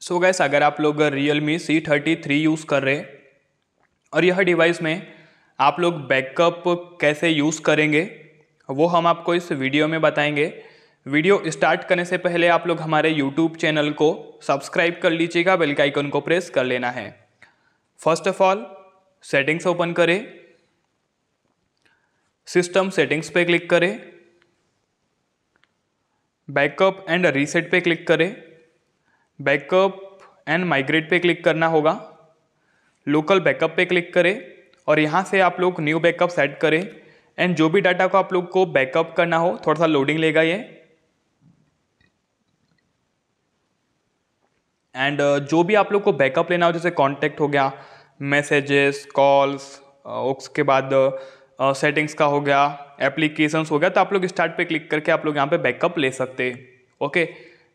सो so gas अगर आप लोग Realme C thirty three use कर रहे और यह डिवाइस में आप लोग बैकअप कैसे यूज़ करेंगे वो हम आपको इस वीडियो में बताएंगे वीडियो स्टार्ट करने से पहले आप लोग हमारे यूट्यूब चैनल को सब्सक्राइब कर लीजिएगा बेल का आइकन को प्रेस कर लेना है first of all settings open करें सिस्टम सेटिंग्स पे क्लिक करें बैकअप एंड रीसेट पे क्लिक करें बैकअप एंड माइग्रेट पे क्लिक करना होगा लोकल बैकअप पे क्लिक करें और यहाँ से आप लोग न्यू बैकअप सेट करें एंड जो भी डाटा को आप लोग को बैकअप करना हो थोड़ा सा लोडिंग लेगा ये एंड uh, जो भी आप लोग को बैकअप लेना हो जैसे कॉन्टैक्ट हो गया मैसेजेस कॉल्स uh, उसके बाद सेटिंग्स uh, का हो गया एप्लीकेशंस हो गया तो आप लोग स्टार्ट पे क्लिक करके आप लोग यहाँ पे बैकअप ले सकते हैं ओके okay?